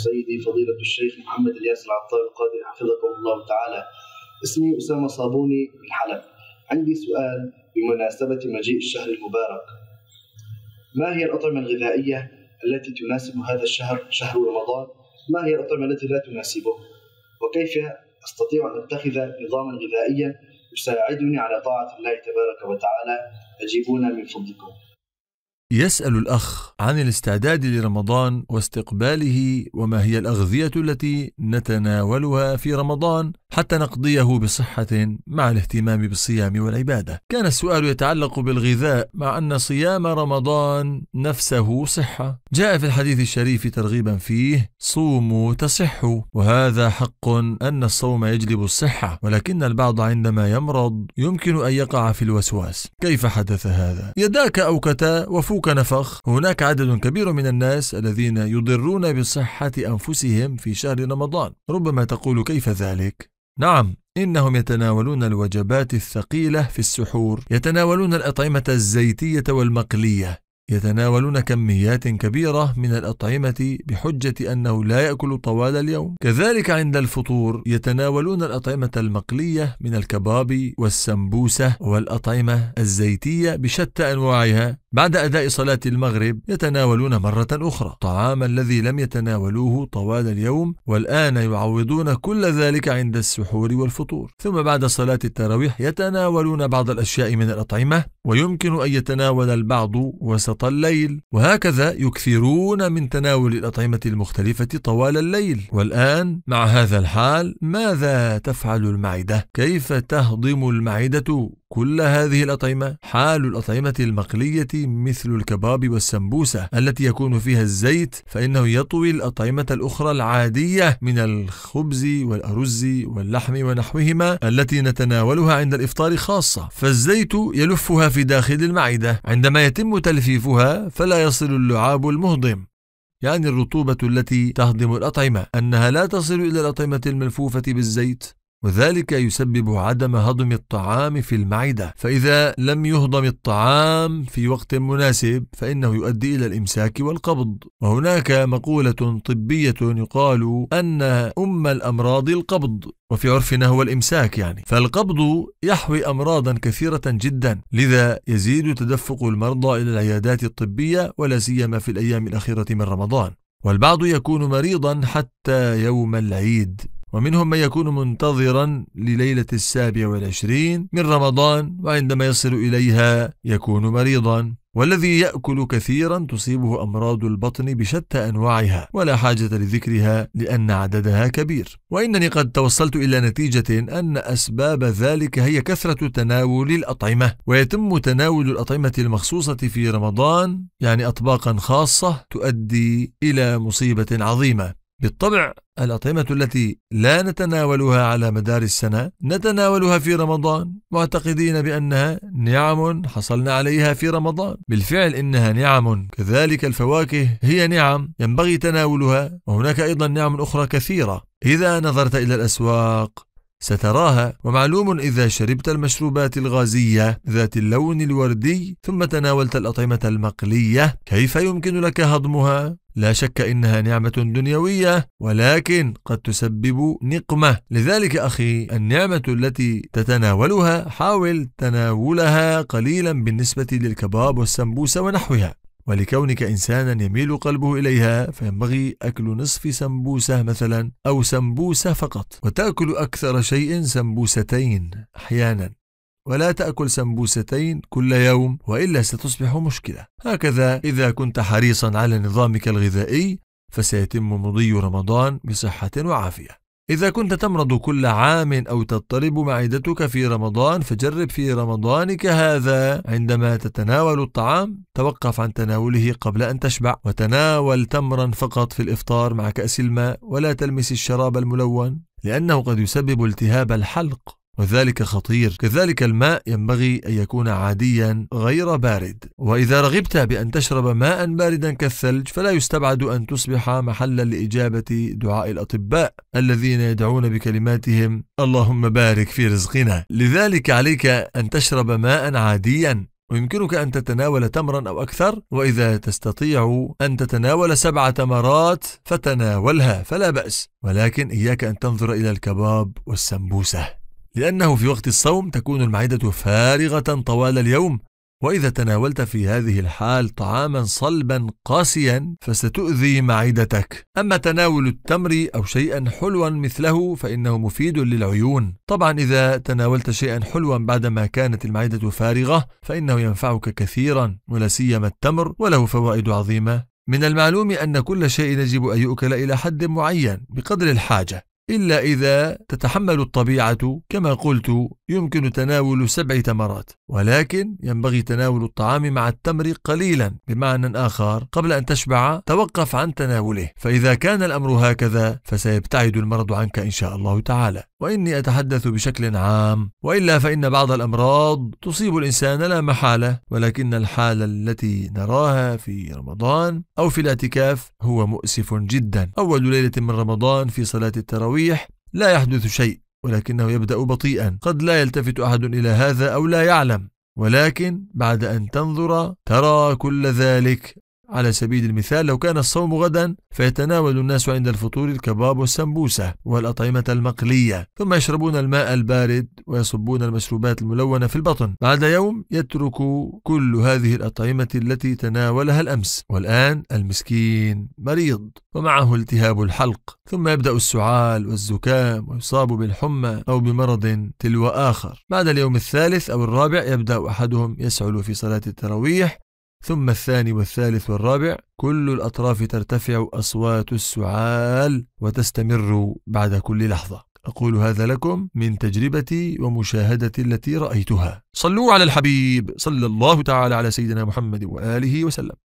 سيدي فضيلة الشيخ محمد الياس العطار القاضي حفظكم الله تعالى اسمي أسامة صابوني من حلب عندي سؤال بمناسبة مجيء الشهر المبارك ما هي الأطعمة الغذائية التي تناسب هذا الشهر شهر رمضان ما هي الأطعمة التي لا تناسبه وكيف أستطيع أن أتخذ نظاما غذائيا يساعدني على طاعة الله تبارك وتعالى أجيبونا من فضلكم يسأل الأخ عن الاستعداد لرمضان واستقباله وما هي الأغذية التي نتناولها في رمضان حتى نقضيه بصحة مع الاهتمام بالصيام والعبادة. كان السؤال يتعلق بالغذاء مع أن صيام رمضان نفسه صحة. جاء في الحديث الشريف ترغيبا فيه: صوموا تصحوا، وهذا حق أن الصوم يجلب الصحة، ولكن البعض عندما يمرض يمكن أن يقع في الوسواس. كيف حدث هذا؟ يداك أوكتا وفوق نفخ هناك عدد كبير من الناس الذين يضرون بصحة أنفسهم في شهر رمضان ربما تقول كيف ذلك؟ نعم إنهم يتناولون الوجبات الثقيلة في السحور يتناولون الأطعمة الزيتية والمقلية يتناولون كميات كبيرة من الأطعمة بحجة أنه لا يأكل طوال اليوم كذلك عند الفطور يتناولون الأطعمة المقلية من الكباب والسمبوسة والأطعمة الزيتية بشتى أنواعها بعد أداء صلاة المغرب يتناولون مرة أخرى طعام الذي لم يتناولوه طوال اليوم والآن يعوضون كل ذلك عند السحور والفطور ثم بعد صلاة التراويح يتناولون بعض الأشياء من الأطعمة ويمكن أن يتناول البعض وسط وسط الليل وهكذا يكثرون من تناول الأطعمة المختلفة طوال الليل والآن مع هذا الحال ماذا تفعل المعدة؟ كيف تهضم المعدة كل هذه الأطعمة حال الأطعمة المقلية مثل الكباب والسمبوسة التي يكون فيها الزيت فإنه يطوي الأطعمة الأخرى العادية من الخبز والأرز واللحم ونحوهما التي نتناولها عند الإفطار خاصة فالزيت يلفها في داخل المعدة عندما يتم تلفيفها فلا يصل اللعاب المهضم يعني الرطوبة التي تهضم الأطعمة أنها لا تصل إلى الأطعمة الملفوفة بالزيت وذلك يسبب عدم هضم الطعام في المعدة فإذا لم يهضم الطعام في وقت مناسب فإنه يؤدي إلى الإمساك والقبض وهناك مقولة طبية يقال أن أم الأمراض القبض وفي عرفنا هو الإمساك يعني فالقبض يحوي أمراضا كثيرة جدا لذا يزيد تدفق المرضى إلى العيادات الطبية ولا سيما في الأيام الأخيرة من رمضان والبعض يكون مريضا حتى يوم العيد ومنهم من يكون منتظرا لليلة السابعة والعشرين من رمضان وعندما يصل إليها يكون مريضا والذي يأكل كثيرا تصيبه أمراض البطن بشتى أنواعها ولا حاجة لذكرها لأن عددها كبير وإنني قد توصلت إلى نتيجة أن أسباب ذلك هي كثرة تناول الأطعمة ويتم تناول الأطعمة المخصوصة في رمضان يعني أطباقا خاصة تؤدي إلى مصيبة عظيمة بالطبع الأطعمة التي لا نتناولها على مدار السنة نتناولها في رمضان معتقدين بأنها نعم حصلنا عليها في رمضان بالفعل إنها نعم كذلك الفواكه هي نعم ينبغي تناولها وهناك أيضا نعم أخرى كثيرة إذا نظرت إلى الأسواق ستراها ومعلوم إذا شربت المشروبات الغازية ذات اللون الوردي ثم تناولت الأطعمة المقلية كيف يمكن لك هضمها لا شك انها نعمه دنيويه ولكن قد تسبب نقمه لذلك اخي النعمه التي تتناولها حاول تناولها قليلا بالنسبه للكباب والسمبوسه ونحوها ولكونك انسانا يميل قلبه اليها فينبغي اكل نصف سمبوسه مثلا او سمبوسه فقط وتاكل اكثر شيء سمبوستين احيانا ولا تأكل سمبوستين كل يوم وإلا ستصبح مشكلة هكذا إذا كنت حريصا على نظامك الغذائي فسيتم مضي رمضان بصحة وعافية إذا كنت تمرض كل عام أو تضطرب معدتك في رمضان فجرب في رمضانك هذا عندما تتناول الطعام توقف عن تناوله قبل أن تشبع وتناول تمرا فقط في الإفطار مع كأس الماء ولا تلمس الشراب الملون لأنه قد يسبب التهاب الحلق وذلك خطير كذلك الماء ينبغي أن يكون عاديا غير بارد وإذا رغبت بأن تشرب ماء باردا كالثلج فلا يستبعد أن تصبح محلا لإجابة دعاء الأطباء الذين يدعون بكلماتهم اللهم بارك في رزقنا لذلك عليك أن تشرب ماء عاديا ويمكنك أن تتناول تمرا أو أكثر وإذا تستطيع أن تتناول سبع تمرات فتناولها فلا بأس ولكن إياك أن تنظر إلى الكباب والسمبوسة لأنه في وقت الصوم تكون المعدة فارغة طوال اليوم وإذا تناولت في هذه الحال طعاما صلبا قاسيا فستؤذي معدتك، أما تناول التمر أو شيئا حلوا مثله فإنه مفيد للعيون، طبعا إذا تناولت شيئا حلوا بعدما كانت المعدة فارغة فإنه ينفعك كثيرا ولا سيما التمر وله فوائد عظيمة. من المعلوم أن كل شيء يجب أن يؤكل إلى حد معين بقدر الحاجة، إلا إذا تتحمل الطبيعة كما قلت يمكن تناول سبع تمرات ولكن ينبغي تناول الطعام مع التمر قليلا بمعنى آخر قبل أن تشبع توقف عن تناوله فإذا كان الأمر هكذا فسيبتعد المرض عنك إن شاء الله تعالى وإني أتحدث بشكل عام وإلا فإن بعض الأمراض تصيب الإنسان لا محالة ولكن الحالة التي نراها في رمضان أو في الاعتكاف هو مؤسف جدا أول ليلة من رمضان في صلاة التراويح لا يحدث شيء ولكنه يبدأ بطيئا قد لا يلتفت أحد إلى هذا أو لا يعلم ولكن بعد أن تنظر ترى كل ذلك على سبيل المثال لو كان الصوم غدا فيتناول الناس عند الفطور الكباب والسمبوسة والأطعمة المقلية ثم يشربون الماء البارد ويصبون المشروبات الملونة في البطن بعد يوم يترك كل هذه الأطعمة التي تناولها الأمس والآن المسكين مريض ومعه التهاب الحلق ثم يبدأ السعال والزكام ويصاب بالحمى أو بمرض تلو آخر بعد اليوم الثالث أو الرابع يبدأ أحدهم يسعل في صلاة التراويح ثم الثاني والثالث والرابع كل الأطراف ترتفع أصوات السعال وتستمر بعد كل لحظة أقول هذا لكم من تجربتي ومشاهدتي التي رأيتها صلوا على الحبيب صلى الله تعالى على سيدنا محمد وآله وسلم